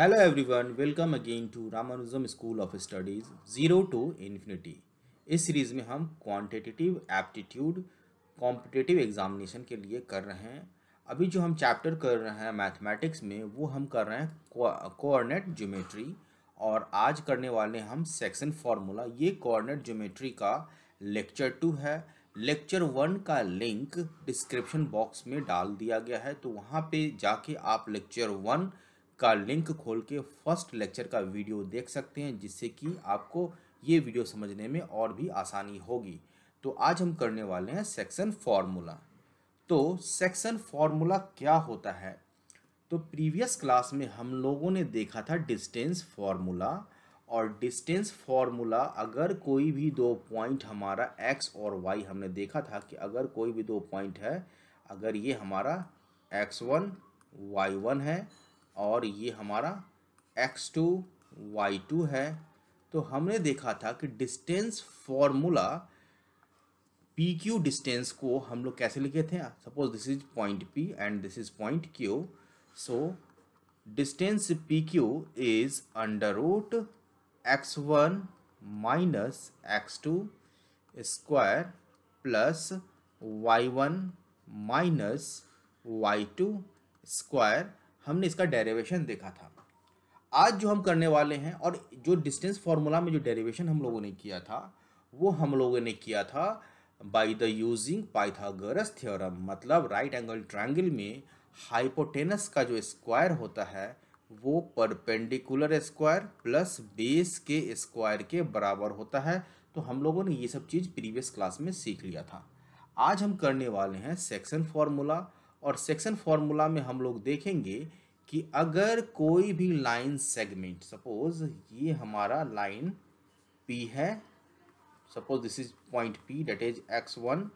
Hello everyone welcome again to Ramanujam school of studies zero to infinity इस series में हम quantitative aptitude competitive examination के लिए कर रहे हैं अभी जो हम चैप्टर कर रहे हैं मैथमेटिक्स में वो हम कर रहे हैं कोऑर्डिनेट ज्योमेट्री और आज करने वाले हम सेक्शन फार्मूला ये कोऑर्डिनेट ज्योमेट्री का लेक्चर टू है लेक्चर वन का लिंक डिस्क्रिप्शन बॉक्स में डाल दिया गया है तो वहाँ पे जाके आप लेक्चर वन का लिंक खोल के फर्स्ट लेक्चर का वीडियो देख सकते हैं जिससे कि आपको ये वीडियो समझने में और भी आसानी होगी तो आज हम करने वाले हैं सेक्शन फार्मूला तो सेक्शन फार्मूला क्या होता है तो प्रीवियस क्लास में हम लोगों ने देखा था डिस्टेंस फार्मूला और डिस्टेंस फार्मूला अगर कोई भी दो पॉइंट हमारा एक्स और वाई हमने देखा था कि अगर कोई भी दो पॉइंट है अगर ये हमारा एक्स वन वाई वन है और ये हमारा एक्स टू वाई टू है तो हमने देखा था कि distance formula P Q distance को हम लोग कैसे लिखे थे suppose this is point P and this is point Q so distance P Q is under root X one minus X two square plus Y one minus Y two square हमने इसका derivation देखा था आज जो हम करने वाले हैं और जो डिस्टेंस फार्मूला में जो डेरिवेशन हम लोगों ने किया था वो हम लोगों ने किया था by the using Pythagoras theorem मतलब राइट एंगल ट्रायंगल में हाइपोटेनस का जो स्क्वायर होता है वो परपेंडिकुलर स्क्वायर प्लस बेस के स्क्वायर के बराबर होता है तो हम लोगों ने ये सब चीज़ प्रीवियस क्लास में सीख लिया था आज हम करने वाले हैं सेक्शन फार्मूला और सेक्शन फार्मूला में हम लोग देखेंगे कि अगर कोई भी लाइन सेगमेंट सपोज ये हमारा लाइन पी है suppose this is point P that is x one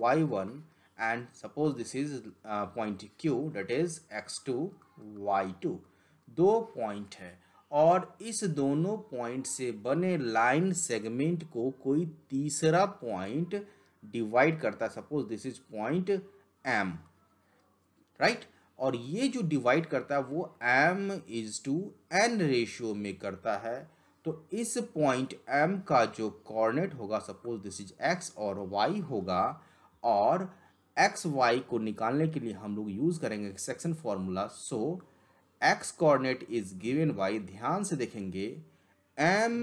Y one and suppose this is point Q that is x two Y two दो पॉइंट है और इस दोनों पॉइंट से बने लाइन सेगमेंट को कोई तीसरा पॉइंट डिवाइड करता है suppose this is point M right और ये जो डिवाइड करता है वो M is to N ratio में करता है तो इस पॉइंट एम का जो कॉर्नेट होगा सपोज दिस इज एक्स और वाई होगा और एक्स वाई को निकालने के लिए हम लोग यूज़ करेंगे section formula so x coordinate is given y ध्यान से देखेंगे m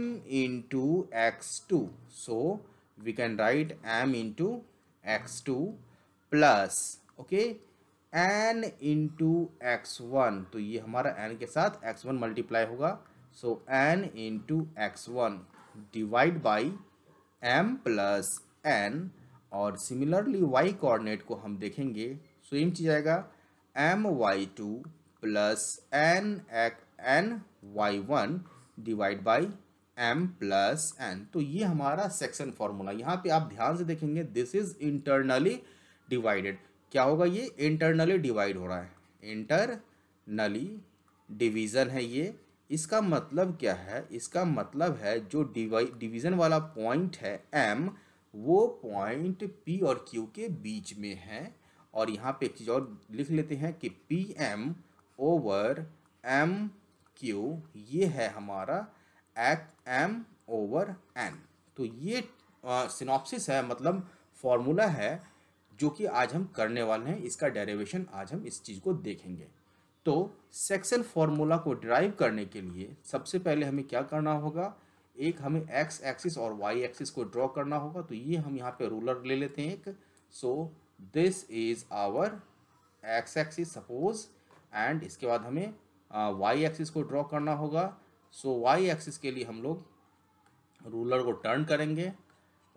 into x two so we can write m into x two plus okay n into x one तो ये हमारा एन के साथ एक्स वन मल्टीप्लाई होगा so n into x one divide by m plus n और similarly y coordinate को हम देखेंगे सेम चीज आएगा m y two plus n एक् n y one divide by m plus n तो ये हमारा सेक्शन फॉर्मूला यहाँ पे आप ध्यान से देखेंगे दिस इज इंटरनली डिवाइडेड क्या होगा ये इंटरनली डिवाइड हो रहा है इंटरनली डिवीज़न है ये इसका मतलब क्या है इसका मतलब है जो डिवीज़न वाला पॉइंट है एम वो पॉइंट पी और क्यू के बीच में है और यहाँ पे एक चीज़ और लिख लेते हैं कि P M over M Q ये है हमारा एट एम ओवर एन तो ये सिनॉप्सिस है मतलब फॉर्मूला है जो कि आज हम करने वाले हैं इसका डेरिवेशन आज हम इस चीज़ को देखेंगे तो सेक्शन फार्मूला को ड्राइव करने के लिए सबसे पहले हमें क्या करना होगा एक हमें एक्स एक्सिस और वाई एक्सिस को ड्रॉ करना होगा तो ये हम यहाँ पे रूलर ले लेते हैं एक so this is our x axis suppose and इसके बाद हमें वाई एक्सिस को ड्रॉ करना होगा सो वाई एक्सिस के लिए हम लोग रूलर को टर्न करेंगे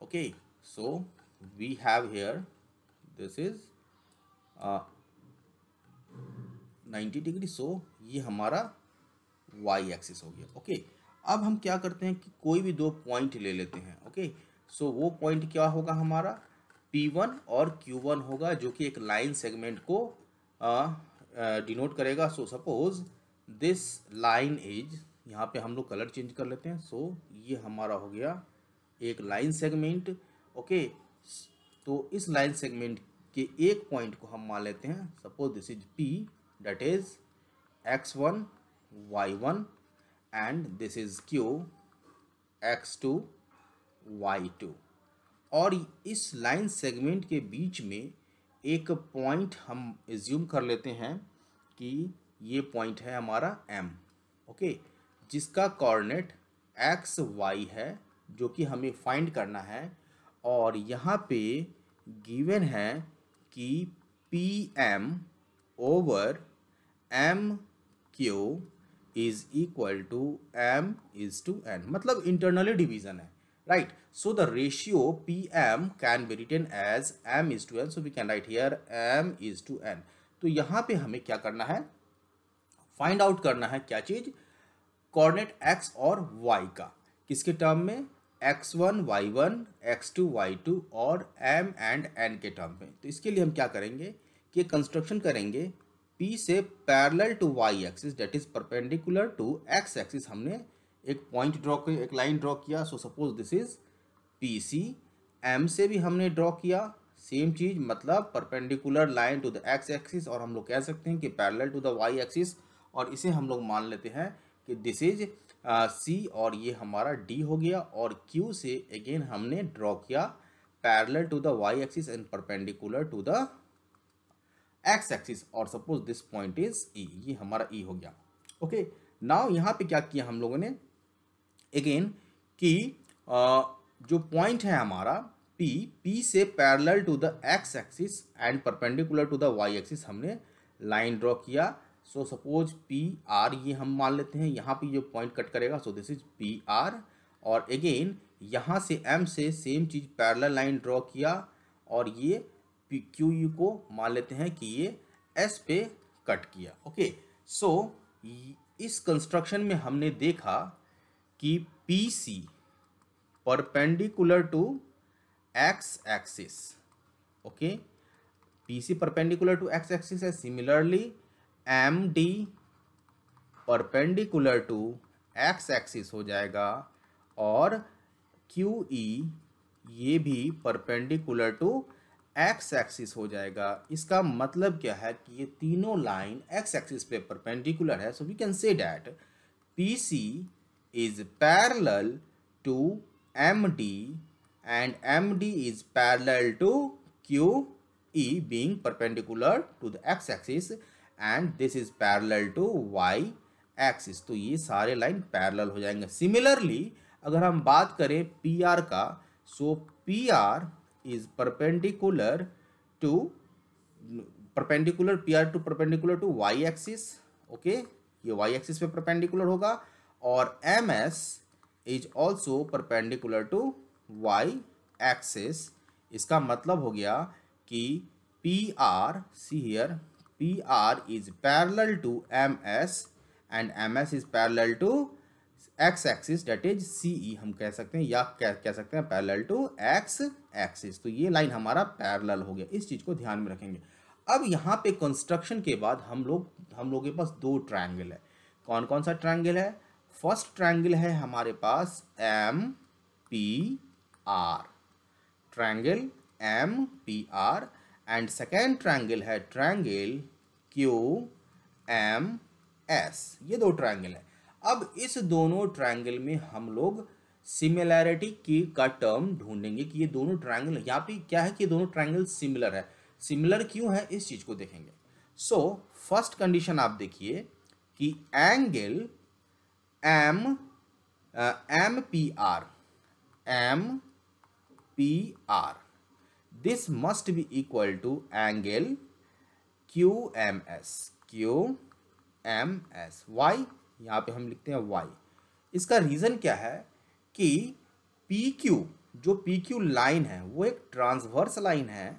okay so we have here this is ninety degree so ये हमारा वाई एक्सिस हो गया ओके okay. अब हम क्या करते हैं कि कोई भी दो पॉइंट ले लेते हैं ओके okay. सो so, वो पॉइंट क्या होगा हमारा P1 और Q1 होगा जो कि एक लाइन सेगमेंट को डिनोट uh, uh, करेगा so suppose this line is यहाँ पे हम लोग कलर चेंज कर लेते हैं सो so, ये हमारा हो गया एक लाइन सेगमेंट ओके तो इस लाइन सेगमेंट के एक पॉइंट को हम मान लेते हैं suppose this is P that is x one Y one and this is Q x two Y two और इस लाइन सेगमेंट के बीच में एक पॉइंट हम एज्यूम कर लेते हैं कि ये पॉइंट है हमारा एम ओके जिसका कॉर्डिनेट एक्स वाई है जो कि हमें फाइंड करना है और यहाँ पे गिवन है कि P M over M Q is equal to m is to n मतलब इंटरनली डिवीजन है right so the ratio P M can be written as m is to n so we can write here m is to n तो यहाँ पे हमें क्या करना है find out करना है क्या चीज कोऑर्डिनेट एक्स और वाई का किसके टर्म में x one Y one x two Y two और एम एंड एन के टर्म में तो इसके लिए हम क्या करेंगे कि कंस्ट्रक्शन करेंगे पी से parallel to y axis that is perpendicular to x axis हमने एक पॉइंट ड्रॉ एक लाइन ड्रॉ किया so suppose this is P C M से भी हमने ड्रॉ किया सेम चीज़ मतलब perpendicular line to the x axis और हम लोग कह सकते हैं कि parallel to the y axis और इसे हम लोग मान लेते हैं कि दिस इज सी और ये हमारा डी हो गया और क्यू से अगेन हमने ड्रॉ किया parallel to the y axis and perpendicular to the x axis और suppose this point is E ये हमारा ई e हो गया ओके नाउ यहाँ पे क्या किया हम लोगों ने अगेन कि जो पॉइंट है हमारा पी पी से parallel to the x axis and perpendicular to the y axis हमने लाइन ड्रॉ किया सो सपोज पी आर ये हम मान लेते हैं यहाँ पे जो पॉइंट कट करेगा so this is P R और अगेन यहाँ से एम से सेम चीज़ पैरल लाइन ड्रॉ किया और ये पी क्यू यू को मान लेते हैं कि ये एस पे कट किया ओके सो so, इस कंस्ट्रक्शन में हमने देखा कि P C perpendicular to x axis okay P C perpendicular to x axis है similarly M D perpendicular to x axis हो जाएगा और क्यू ई e ये भी परपेंडिकुलर टू एक्स एक्सिस हो जाएगा इसका मतलब क्या है कि ये तीनों लाइन एक्स एक्सिस पे परपेंडिकुलर है so we can say that P C is parallel to M D and M D is parallel to Q E being perpendicular to the x axis and this is parallel to y axis तो ये सारे line parallel हो जाएंगे similarly अगर हम बात करें P R का so P R is perpendicular to perpendicular P R to perpendicular to y axis okay ये वाई एक्सिस पे परपेंडिकुलर होगा और M S is also perpendicular to y axis इसका मतलब हो गया कि P R C here PR is parallel to MS and MS is parallel to x axis that is CE हम कह सकते हैं या कह कह सकते हैं पैरल टू x एक्सिस तो ये लाइन हमारा पैरल हो गया इस चीज़ को ध्यान में रखेंगे अब यहाँ पे कंस्ट्रक्शन के बाद हम लोग हम लोग के पास दो ट्राइंगल है कौन कौन सा ट्राइंगल है फर्स्ट ट्राइंगल है हमारे पास M P R triangle M P R and second triangle है ट्राइंगल क्यू एम एस ये दो ट्रायंगल है अब इस दोनों ट्रायंगल में हम लोग सिमिलैरिटी की का टर्म ढूंढेंगे कि ये दोनों ट्रायंगल यहाँ पे क्या है कि ये दोनों ट्रायंगल सिमिलर है सिमिलर क्यों है इस चीज़ को देखेंगे सो फर्स्ट कंडीशन आप देखिए कि angle M M P R M P R this must be equal to angle QMS QMS Y यहाँ पे हम लिखते हैं Y इसका रीज़न क्या है कि PQ जो PQ लाइन है वो एक ट्रांसवर्स लाइन है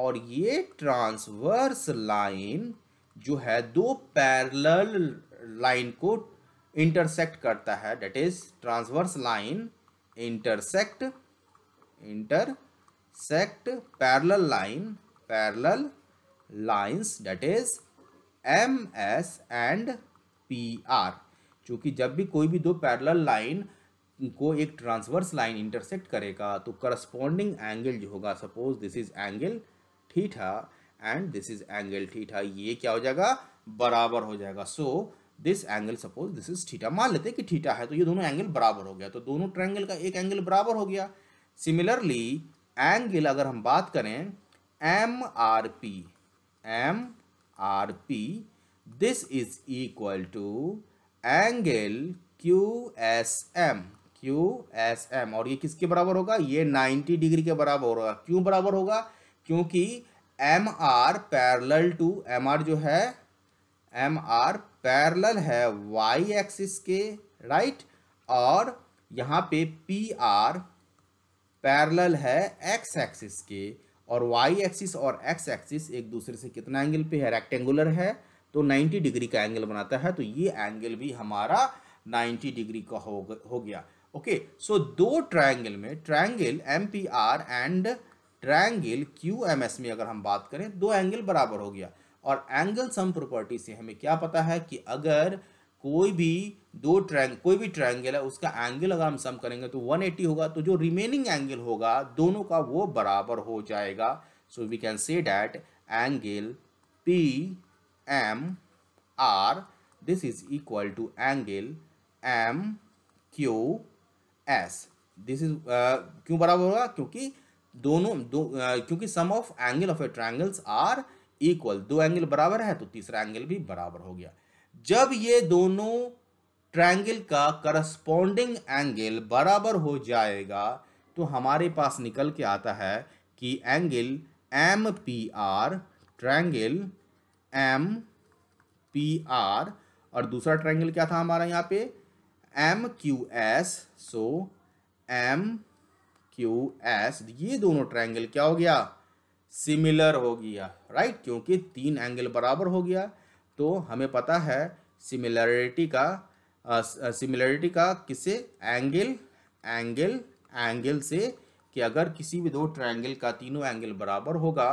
और ये ट्रांसवर्स लाइन जो है दो पैरेलल लाइन को इंटरसेक्ट करता है that is transverse line intersect intersect parallel line parallel lines that is M S and P R चूँकि जब भी कोई भी दो पैरेलल लाइन को एक ट्रांसवर्स लाइन इंटरसेक्ट करेगा तो करस्पोंडिंग एंगल जो होगा suppose this is angle theta and this is angle theta ये क्या हो जाएगा बराबर हो जाएगा so this angle suppose this is theta मान लेते हैं कि ठीठा है तो ये दोनों एंगल बराबर हो गया तो दोनों ट्रैंगल का एक एंगल बराबर हो गया सिमिलरली एंगल अगर हम बात करें M R P M R P this is equal to angle Q S M Q S M और ये किसके बराबर होगा ये 90 डिग्री के बराबर होगा क्यों बराबर होगा क्योंकि M R parallel to M R जो है एम आर पैरल है वाई एक्सिस के राइट और यहाँ पे पी आर पैरल है एक्स एक्सिस के और वाई एक्सिस और एक्स एक्सिस एक दूसरे से कितना एंगल पे है रेक्टेंगुलर है तो 90 डिग्री का एंगल बनाता है तो ये एंगल भी हमारा 90 डिग्री का हो हो गया ओके सो दो ट्राइंगल में triangle M P R and triangle Q M S में अगर हम बात करें दो एंगल बराबर हो गया और एंगल सम प्रॉपर्टी से हमें क्या पता है कि अगर कोई भी दो ट्रैंग कोई भी ट्रायंगल है उसका एंगल अगर हम सम करेंगे तो 180 होगा तो जो रिमेनिंग एंगल होगा दोनों का वो बराबर हो जाएगा so we can say that angle P M R this is equal to angle M Q S this is क्यों बराबर होगा क्योंकि दोनों दो uh, क्योंकि sum of angle of a triangles are equal दो एंगल बराबर है तो तीसरा एंगल भी बराबर हो गया जब ये दोनों ट्रायंगल का करस्पॉन्डिंग एंगल बराबर हो जाएगा तो हमारे पास निकल के आता है कि angle M P R triangle M P R और दूसरा ट्रायंगल क्या था हमारा यहाँ पे M Q S so M Q S ये दोनों ट्रायंगल क्या हो गया सिमिलर हो गया राइट क्योंकि तीन एंगल बराबर हो गया तो हमें पता है सिमिलरिटी का सिमिलरिटी का किसे एंगल एंगल एंगल से कि अगर किसी भी दो ट्रायंगल का तीनों एंगल बराबर होगा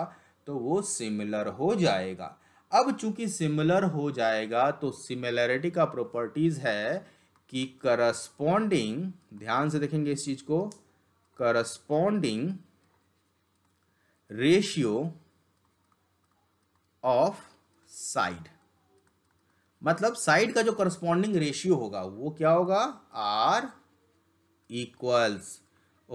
तो वो सिमिलर हो जाएगा अब चूंकि सिमिलर हो जाएगा तो सिमिलरिटी का प्रॉपर्टीज़ है कि करस्पॉन्डिंग ध्यान से देखेंगे इस चीज़ को करस्पॉन्डिंग रेशियो ऑफ साइड मतलब साइड का जो करस्पॉन्डिंग रेशियो होगा वो क्या होगा आर इक्वल्स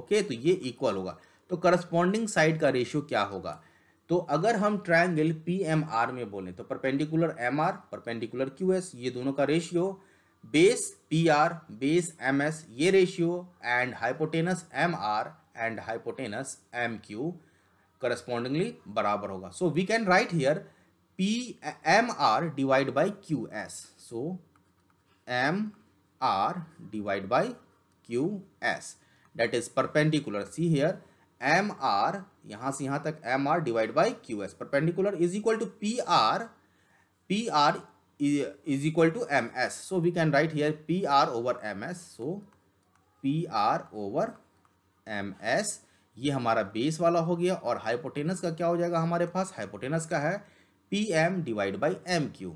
ओके तो ये इक्वल होगा तो करस्पॉन्डिंग साइड का रेशियो क्या होगा तो अगर हम ट्राइंगल पी एम आर में बोलें तो perpendicular M R perpendicular Q S ये दोनों का ratio base P R base M S ये ratio and hypotenuse M R and hypotenuse M Q correspondingly बराबर होगा so we can write here P M R divide by Q S so M R divide by Q S that is perpendicular see here M R यहाँ से यहाँ तक M R divide by Q S perpendicular is equal to P R P R is equal to M S so we can write here P R over M S so P R over M S ये हमारा base वाला हो गया और hypotenuse का क्या हो जाएगा हमारे पास हाइपोटेनस का है P M divide by M Q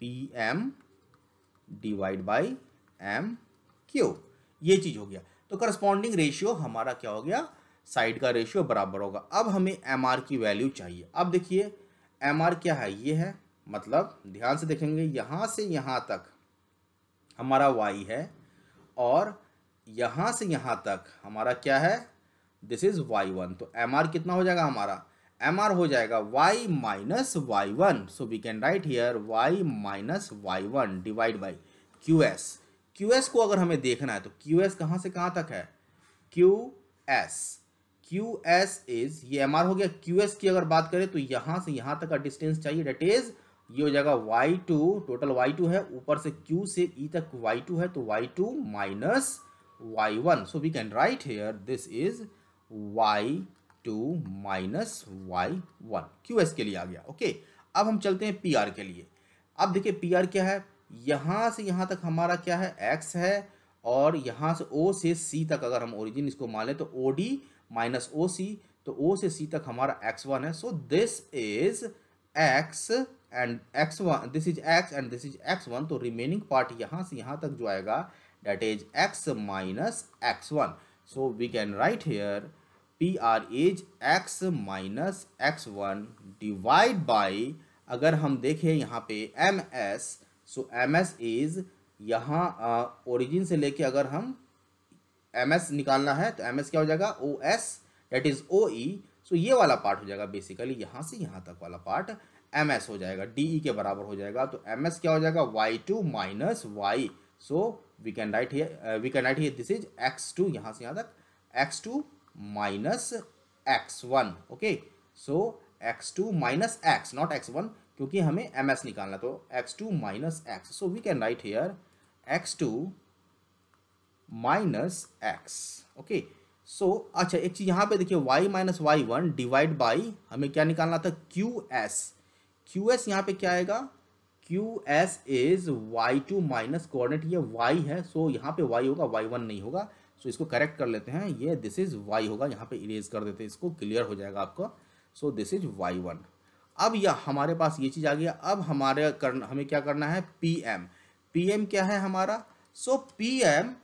P M divide by M Q ये चीज़ हो गया तो करस्पॉन्डिंग रेशियो हमारा क्या हो गया साइड का रेशियो बराबर होगा अब हमें एम आर की वैल्यू चाहिए अब देखिए एम आर क्या है ये है मतलब ध्यान से देखेंगे यहाँ से यहाँ तक हमारा वाई है और यहाँ से यहाँ तक हमारा क्या है दिस इज़ वाई वन तो एम आर कितना हो जाएगा हमारा आर हो जाएगा y minus y one so we can write here y minus y one divide by Q S Q S को अगर हमें देखना है तो क्यू एस कहाँ से कहाँ तक है Q S Q S is ये एम आर हो गया क्यू एस की अगर बात करें तो यहाँ से यहाँ तक का डिस्टेंस चाहिए डेट इज ये हो जाएगा y two total y two है ऊपर से क्यू से ई e तक वाई टू है तो y two minus y one so we can write here this is y two minus y one Q S के लिए आ गया ओके अब हम चलते हैं पी आर के लिए अब देखिए पी आर क्या है यहाँ से यहाँ तक हमारा क्या है एक्स है और यहाँ से ओ से सी तक अगर हम ओरिजिन इसको मान लें तो ओ डी माइनस ओ सी तो ओ से सी तक हमारा एक्स वन है so this is x and x one this is x and this is x one तो रिमेनिंग पार्ट यहाँ से यहाँ तक जो आएगा is x minus x one so we can write here T is x minus x one divide by अगर हम देखें यहाँ पे M S so M S is यहाँ ओरिजिन से लेके अगर हम एम एस निकालना है तो एम एस क्या हो जाएगा O S that is O E so ये वाला पार्ट हो जाएगा बेसिकली यहाँ से यहाँ तक वाला पार्ट एम एस हो जाएगा डी ई e के बराबर हो जाएगा तो एम एस क्या हो जाएगा y two minus y so we can write here we can write here this is x two यहाँ से यहाँ तक x two minus x one okay so x two minus x not x one क्योंकि हमें M S निकालना तो x two minus x so we can write here x two minus x okay so अच्छा एक चीज़ यहाँ पे देखिए y minus y one divide by हमें क्या निकालना था क्यू एस क्यू एस यहाँ पर क्या आएगा Q S is y two minus coordinate ये वाई है सो so यहाँ पे वाई होगा वाई वन नहीं होगा सो इसको करेक्ट कर लेते हैं ये दिस इज़ वाई होगा यहाँ पे इरेज कर देते हैं इसको क्लियर हो जाएगा आपका so this is y one अब यह हमारे पास ये चीज़ आ गया अब हमारे करना हमें क्या करना है पी एम पी एम क्या है हमारा so P M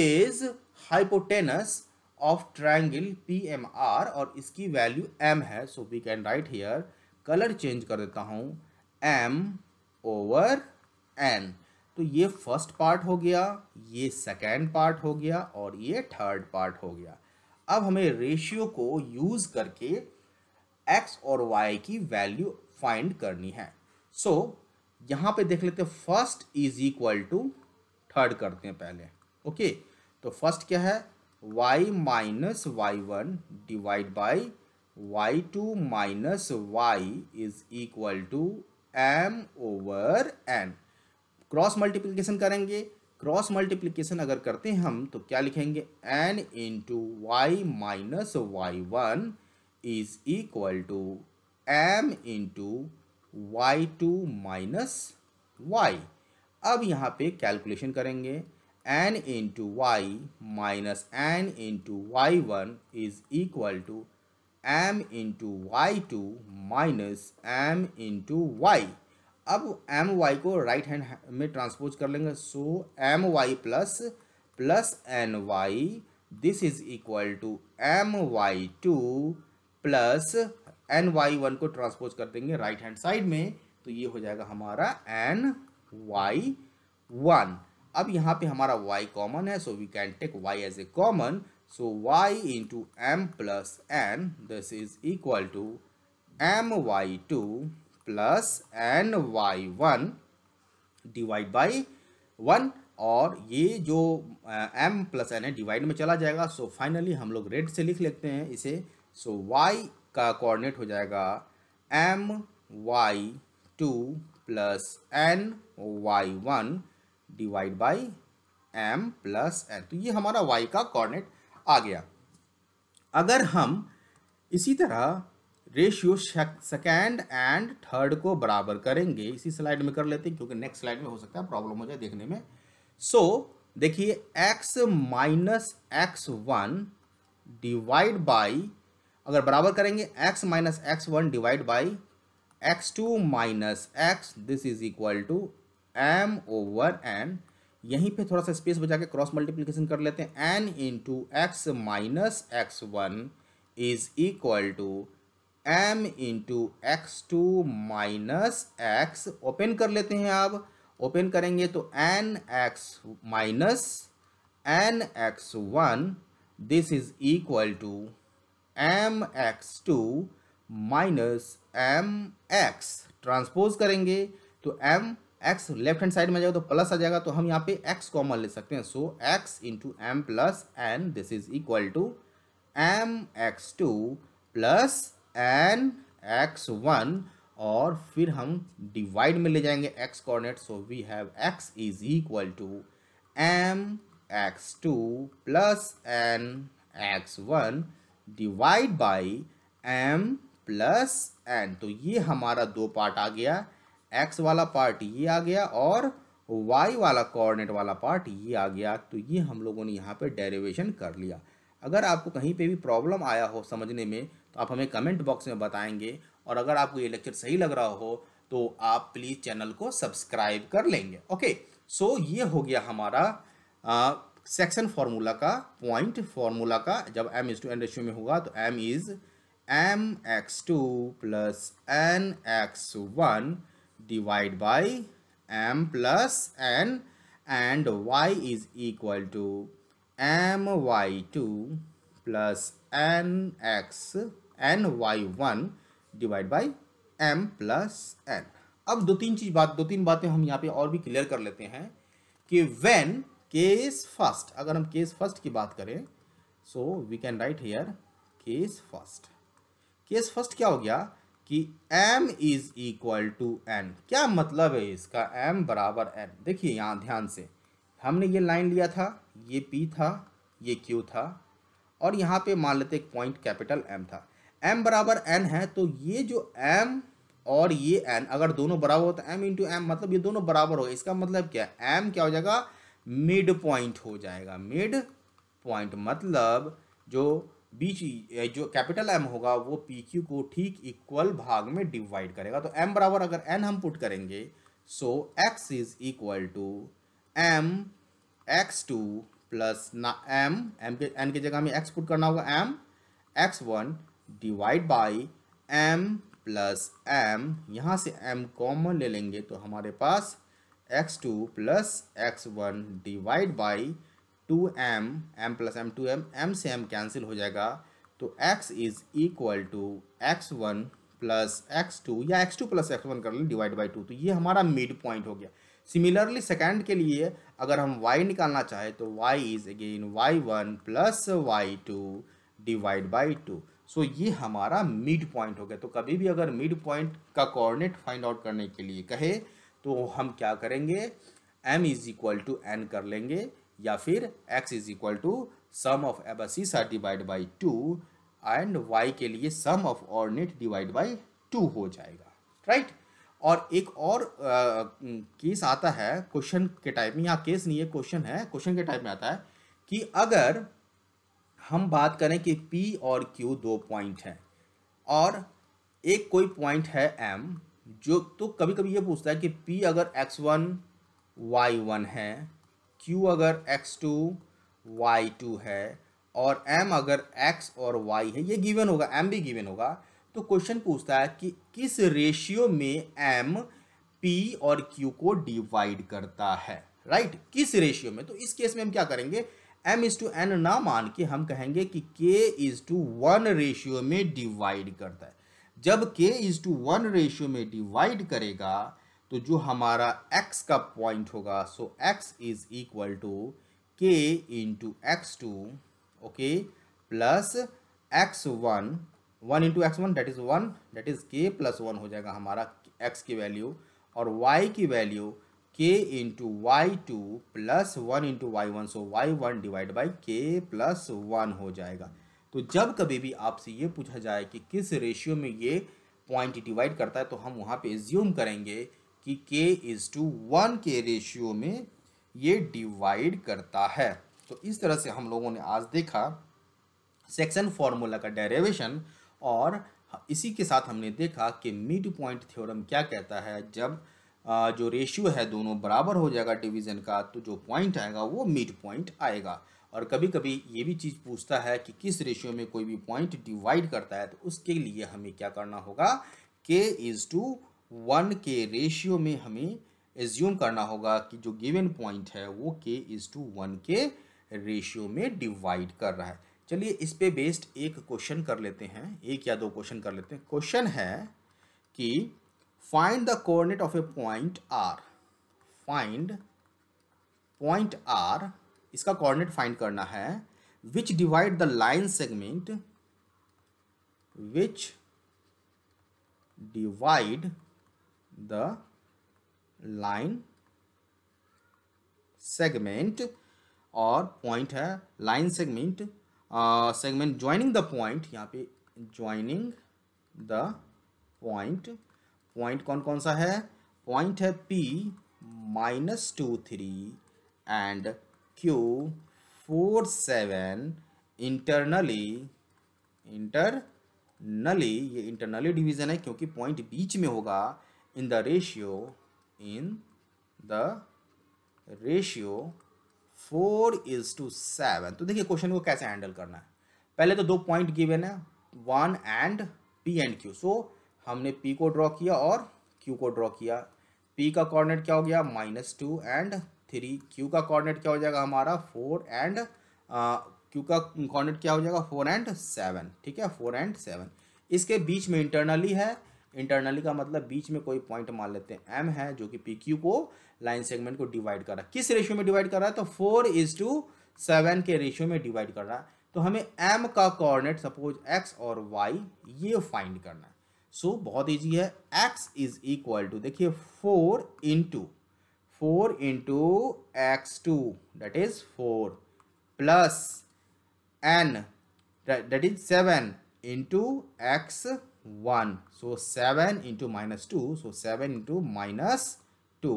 is hypotenuse of triangle P M R और इसकी वैल्यू एम है so we can write here colour change कर देता हूँ एम ओवर एन तो ये फर्स्ट पार्ट हो गया ये सेकेंड पार्ट हो गया और ये थर्ड पार्ट हो गया अब हमें रेशियो को यूज़ करके एक्स और वाई की वैल्यू फाइंड करनी है सो so, यहां पे देख लेते first is equal to third करते हैं पहले ओके okay, तो फर्स्ट क्या है y minus y one divide by y two minus y is equal to m over n cross multiplication करेंगे क्रॉस मल्टीप्लिकेशन अगर करते हैं हम तो क्या लिखेंगे n into y minus y one is equal to m into y two minus y अब यहाँ पे कैलकुलेशन करेंगे n into y minus N into y one is equal to m into y two minus m into y अब m y को right hand में transpose कर लेंगे so m y plus plus n y this is equal to m y two plus n y one को transpose कर देंगे right hand side में तो ये हो जाएगा हमारा एन वाई वन अब यहाँ पे हमारा y कॉमन है so we can take y as a common so y into m plus n this is equal to m y two plus n y one divide by one और ये जो m plus n है divide में चला जाएगा सो so finally हम लोग red से लिख लेते हैं इसे सो so वाई का कोऑर्डिनेट हो जाएगा m y two plus n y one divide by m plus n तो ये हमारा वाई का कोऑर्डिनेट आ गया अगर हम इसी तरह रेशियो सेकेंड एंड थर्ड को बराबर करेंगे इसी स्लाइड में कर लेते हैं क्योंकि नेक्स्ट स्लाइड में हो सकता है प्रॉब्लम हो जाए देखने में सो so, देखिए x minus x one divide by अगर बराबर करेंगे x minus x one divide by x two minus x this is equal to m over n यहीं पे थोड़ा सा स्पेस बचा के क्रॉस मल्टीप्लीकेशन कर लेते हैं n into x minus x one is equal to m into x two minus x open कर लेते हैं आप ओपन करेंगे तो n x minus n x one this is equal to m x two minus m x transpose करेंगे तो m x left hand side में जाएगा तो प्लस आ जाएगा तो हम यहाँ पे एक्स कॉमन ले सकते हैं so x into m plus n this is equal to m x two plus n x one और फिर हम डिवाइड में ले जाएंगे x coordinate so we have x is equal to m x two plus n x one divide by m plus n तो ये हमारा दो पार्ट आ गया एक्स वाला पार्ट ये आ गया और वाई वाला कोऑर्डिनेट वाला पार्ट ये आ गया तो ये हम लोगों ने यहाँ पे डेरिवेशन कर लिया अगर आपको कहीं पे भी प्रॉब्लम आया हो समझने में तो आप हमें कमेंट बॉक्स में बताएंगे और अगर आपको ये लेक्चर सही लग रहा हो तो आप प्लीज़ चैनल को सब्सक्राइब कर लेंगे ओके सो so, ये हो गया हमारा सेक्शन फार्मूला का पॉइंट फार्मूला का जब m is to N ratio में होगा तो m is m x two plus n x one divide by m plus n and y is equal to m y two plus n x n y one divide by m plus n अब दो तीन चीज बात दो तीन बातें हम यहाँ पे और भी क्लियर कर लेते हैं कि वेन केस फर्स्ट अगर हम केस फर्स्ट की बात करें so we can write here case first case first क्या हो गया कि m is equal to n क्या मतलब है इसका m बराबर n देखिए यहाँ ध्यान से हमने ये लाइन लिया था ये p था ये q था और यहाँ पे मान लेते एक पॉइंट कैपिटल m था एम बराबर एन है तो ये जो एम और ये एन अगर दोनों बराबर हो तो एम इंटू एम मतलब ये दोनों बराबर हो इसका मतलब क्या है एम क्या हो जाएगा मिड पॉइंट हो जाएगा मिड पॉइंट मतलब जो बीच जो कैपिटल एम होगा वो पी क्यू को ठीक इक्वल भाग में डिवाइड करेगा तो एम बराबर अगर एन हम पुट करेंगे so x is equal to m x two plus ना एम एम के एन की जगह हमें एक्स पुट करना होगा m x one divide by m plus m यहाँ से एम कॉमन ले लेंगे तो हमारे पास x two plus x one divide by two m m plus m two m m से एम कैंसिल हो जाएगा तो x is equal to x one plus x two या x two plus x one कर लें divide by to तो ये हमारा मिड पॉइंट हो गया सिमिलरली सेकेंड के लिए अगर हम वाई निकालना चाहें तो y is again y one plus y two divide by two so ये हमारा मिड पॉइंट हो गया तो कभी भी अगर मिड पॉइंट का कोऑर्डिनेट फाइंड आउट करने के लिए कहे तो हम क्या करेंगे m is equal to n कर लेंगे या फिर x is equal to sum of abscissa divide by two and y के लिए sum of ordinate divide by two हो जाएगा राइट right? और एक और केस आता है क्वेश्चन के टाइप में यहाँ केस नहीं है क्वेश्चन है क्वेश्चन के टाइप में आता है कि अगर हम बात करें कि P और Q दो पॉइंट हैं और एक कोई पॉइंट है M जो तो कभी कभी ये पूछता है कि P अगर x1 y1 है Q अगर x2 y2 है और M अगर x और y है ये गिवन होगा M भी गिवन होगा तो क्वेश्चन पूछता है कि किस रेशियो में M P और Q को डिवाइड करता है राइट right? किस रेशियो में तो इस केस में हम क्या करेंगे एम इज़ टू एन ना मान के हम कहेंगे कि k is to one ratio में डिवाइड करता है जब k is to one ratio में डिवाइड करेगा तो जो हमारा x का पॉइंट होगा so x is equal to k into x two okay plus x one one into x one that is one that is k plus one हो जाएगा हमारा x की वैल्यू और y की value k into y two plus one into y one so y one divide by k plus one हो जाएगा तो जब कभी भी आपसे ये पूछा जाए कि किस रेशियो में ये पॉइंट डिवाइड करता है तो हम वहाँ पे एज्यूम करेंगे कि के इज़ टू वन के रेशियो में ये डिवाइड करता है तो इस तरह से हम लोगों ने आज देखा सेक्शन फार्मूला का डेरिवेशन और इसी के साथ हमने देखा कि मिड पॉइंट थ्योरम क्या कहता है जब जो रेशियो है दोनों बराबर हो जाएगा डिवीज़न का तो जो पॉइंट आएगा वो मिड पॉइंट आएगा और कभी कभी ये भी चीज़ पूछता है कि किस रेशियो में कोई भी पॉइंट डिवाइड करता है तो उसके लिए हमें क्या करना होगा के इज़ टू वन के रेशियो में हमें एज्यूम करना होगा कि जो गिवन पॉइंट है वो के इज़ टू वन के रेशियो में डिवाइड कर रहा है चलिए इस पे बेस्ड एक क्वेश्चन कर लेते हैं एक या दो क्वेश्चन कर लेते हैं क्वेश्चन है कि find the coordinate of a point r find point r इसका कोऑर्डिनेट फाइंड करना है which divide the line segment which divide the line segment और पॉइंट है line segment segment joining the point यहाँ पे ज्वाइनिंग द पॉइंट पॉइंट कौन कौन सा है पॉइंट है P minus two three and Q four seven internally internally ये इंटरनली डिवीजन है क्योंकि पॉइंट बीच में होगा in the ratio in the ratio four is to seven तो देखिए क्वेश्चन को कैसे हैंडल करना है पहले तो दो पॉइंट गिवेन है one and P and Q so हमने पी को ड्रॉ किया और क्यू को ड्रॉ किया पी का कॉर्डिनेट क्या हो गया minus two and three Q का कॉर्डिनेट क्या हो जाएगा हमारा फोर एंड क्यू का कॉर्डिनेट क्या हो जाएगा फोर एंड सेवन ठीक है फोर एंड सेवन इसके बीच में इंटरनली है इंटरनली का मतलब बीच में कोई पॉइंट मान लेते हैं एम है जो कि पी क्यू को लाइन सेगमेंट को डिवाइड कर रहा है किस रेशियो में डिवाइड कर रहा है तो फोर इज टू सेवन के रेशियो में डिवाइड कर रहा है तो हमें एम का कॉर्डिनेट सपोज एक्स और वाई ये फाइंड करना है सो बहुत ईजी है एक्स इज इक्वल टू देखिए four into four into x two that is four plus n that is seven into x one so seven into minus two so seven into minus two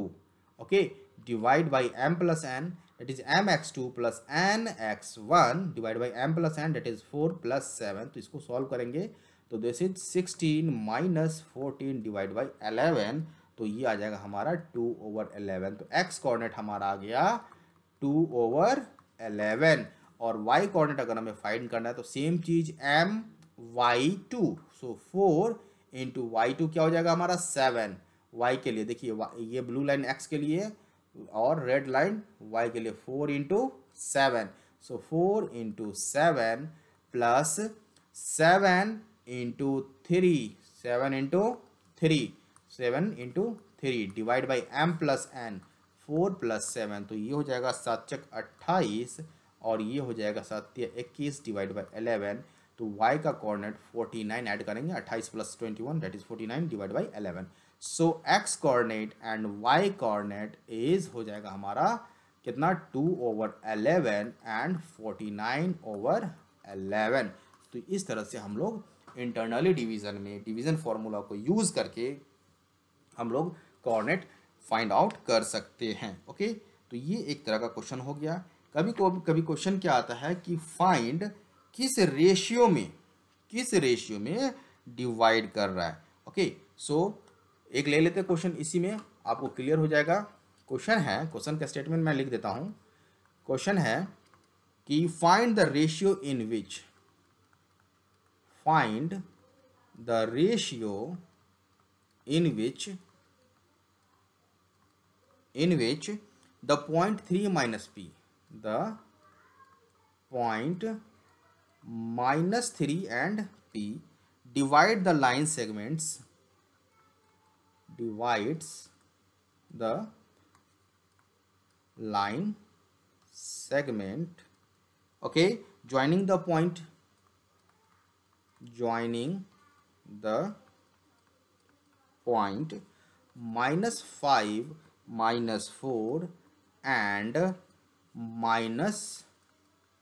okay divide by m plus n that is m x two plus n x one divide by m plus n that is four plus seven तो इसको solve करेंगे तो this is sixteen minus fourteen divide by eleven तो ये आ जाएगा हमारा two over eleven तो एक्स कॉर्डिनेट हमारा आ गया टू ओवर अलेवन और वाई कॉर्डिनेट अगर हमें फाइंड करना है तो सेम चीज m y two so four into y two क्या हो जाएगा हमारा सेवन वाई के लिए देखिए ये ब्लू लाइन एक्स के लिए और रेड लाइन वाई के लिए four into seven so four into seven plus seven into three seven into three seven into three divide by m plus n four plus seven तो ये हो जाएगा सात चक अट्ठाईस और ये हो जाएगा सत्य इक्कीस डिवाइड बाई एलेवन तो y का कोऑर्डिनेट 49 ऐड करेंगे 28 plus 21 that is 49 divide by eleven so x coordinate and y coordinate is हो जाएगा हमारा कितना 2 ओवर 11 एंड 49 ओवर 11 तो इस तरह से हम लोग इंटरनली डिवीज़न में डिवीज़न फार्मूला को यूज़ करके हम लोग कॉर्नेट फाइंड आउट कर सकते हैं ओके तो ये एक तरह का क्वेश्चन हो गया कभी को कभी क्वेश्चन क्या आता है कि फाइंड किस रेशियो में किस रेशियो में डिवाइड कर रहा है ओके सो so, एक ले लेते हैं क्वेश्चन इसी में आपको क्लियर हो जाएगा क्वेश्चन है क्वेश्चन का स्टेटमेंट मैं लिख देता हूँ क्वेश्चन है कि find the ratio in which find the ratio in which in which the point 3 minus p the point minus 3 and p divide the line segments divides the line segment okay joining the point joining the point minus 5 minus 4 and minus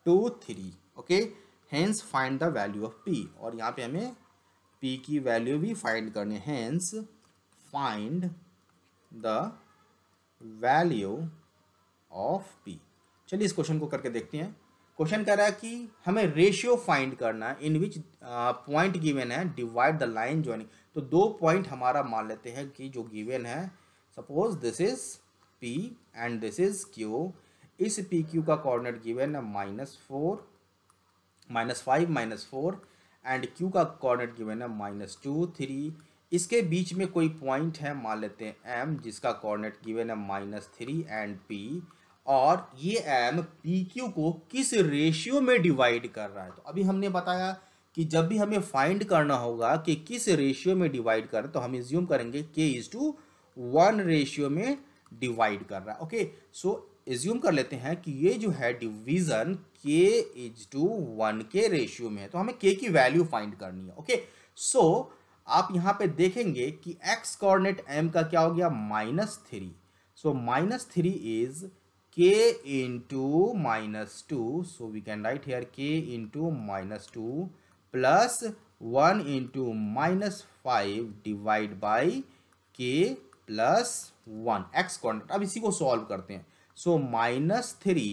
2 3 okay hence find the value of p और यहाँ पे हमें p की value भी find करने hence find the value of p चलिए इस question को करके देखते हैं क्वेश्चन कह रहा है कि हमें रेशियो फाइंड करना है इन विच पॉइंट गिवेन है डिवाइड द लाइन ज्वाइनिंग तो दो पॉइंट हमारा मान लेते हैं कि जो गिवेन है suppose this is P and this is Q इस पी क्यू का कोऑर्डिनेट गिवेन है minus four minus five minus four and Q का कोऑर्डिनेट गिवेन है माइनस टू थ्री इसके बीच में कोई पॉइंट है मान लेते हैं एम जिसका कोऑर्डिनेट गिवेन है माइनस थ्री एंड पी और ये एम पी क्यू को किस रेशियो में डिवाइड कर रहा है तो अभी हमने बताया कि जब भी हमें फाइंड करना होगा कि किस रेशियो में डिवाइड कर तो हम इज्यूम करेंगे k is to one ratio में डिवाइड कर रहा है ओके सो एज्यूम कर लेते हैं कि ये जो है division k is to one के रेशियो में है तो हमें के की वैल्यू फाइंड करनी है ओके सो so, आप यहाँ पे देखेंगे कि एक्स कॉर्डिनेट एम का क्या हो गया minus three so minus three is k into minus 2 so we can write here k into minus 2 plus 1 into minus 5 divide by k plus one x coordinate अब इसी को सॉल्व करते हैं so minus three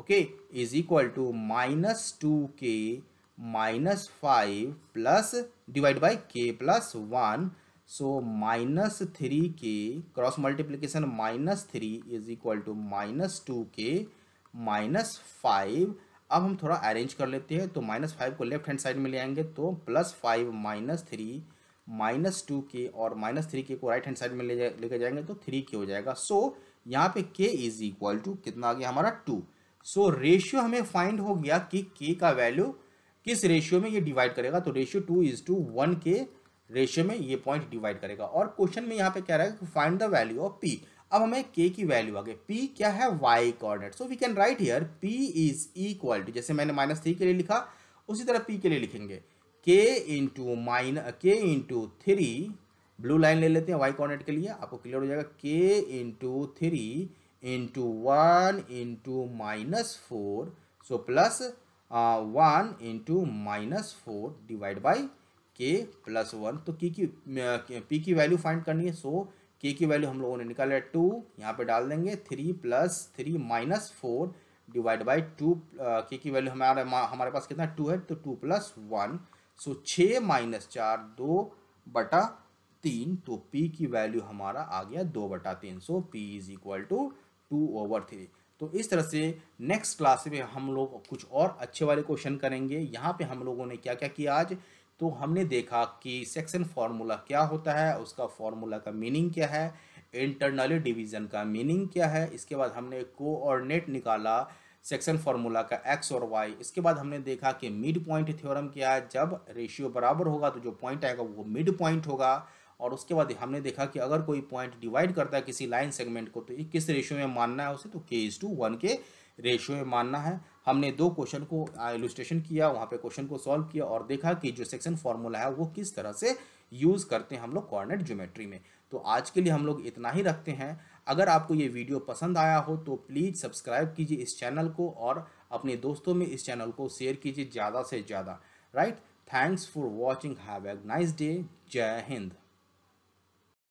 okay is equal to minus two k minus five plus divide by k plus one so minus three k cross multiplication minus three is equal to minus two k minus five अब हम थोड़ा arrange कर लेते हैं तो minus five को left hand side में ले आएंगे तो plus five minus three minus two k और माइनस थ्री के को राइट हैंड साइड में ले जा लेकर जाएंगे तो थ्री के हो जाएगा सो so, यहाँ पे के इज इक्वल टू कितना आ गया हमारा टू सो रेशियो हमें फाइंड हो गया कि के का वैल्यू किस रेशियो में ये डिवाइड करेगा तो ratio two is to one के रेशियो में ये पॉइंट डिवाइड करेगा और क्वेश्चन में यहाँ पे कह रहा है find the value of P अब हमें के की वैल्यू आ गई पी क्या है y coordinate so we can write here P is equal to जैसे मैंने माइनस थ्री के लिए लिखा उसी तरह पी के लिए लिखेंगे k into mine k into three blue line ले लेते हैं वाई कॉर्डनेट के लिए आपको क्लियर हो जाएगा k into three into one into minus four so plus one into minus four divide by k plus one तो की की पी की वैल्यू फाइंड करनी है सो के की वैल्यू हम लोगों ने निकाला है टू यहाँ पे डाल देंगे three plus three minus four divide by two k की वैल्यू हमारे हमारे पास कितना टू है तो टू प्लस वन सो छः माइनस चार दो बटा तीन तो पी की वैल्यू हमारा आ गया दो बटा तीन so P is equal to two over three तो इस तरह से नेक्स्ट क्लास में हम लोग कुछ और अच्छे वाले क्वेश्चन करेंगे यहाँ पे हम लोगों ने क्या क्या किया आज तो हमने देखा कि सेक्शन फार्मूला क्या होता है उसका फार्मूला का मीनिंग क्या है इंटरनली डिवीज़न का मीनिंग क्या है इसके बाद हमने कोऑर्डिनेट निकाला सेक्शन फार्मूला का एक्स और वाई इसके बाद हमने देखा कि मिड पॉइंट थ्योरम क्या है जब रेशियो बराबर होगा तो जो पॉइंट आएगा वो मिड पॉइंट होगा और उसके बाद हमने देखा कि अगर कोई पॉइंट डिवाइड करता है किसी लाइन सेगमेंट को तो किस रेशियो में मानना है उसे तो के इज टू वन के रेशियो में मानना है हमने दो क्वेश्चन को एलुस्ट्रेशन किया वहाँ पे क्वेश्चन को सॉल्व किया और देखा कि जो सेक्शन फार्मूला है वो किस तरह से यूज़ करते हैं हम लोग कॉर्नेट ज्योमेट्री में तो आज के लिए हम लोग इतना ही रखते हैं अगर आपको ये वीडियो पसंद आया हो तो प्लीज़ सब्सक्राइब कीजिए इस चैनल को और अपने दोस्तों में इस चैनल को शेयर कीजिए ज़्यादा से ज़्यादा right thanks for watching have a nice day जय हिंद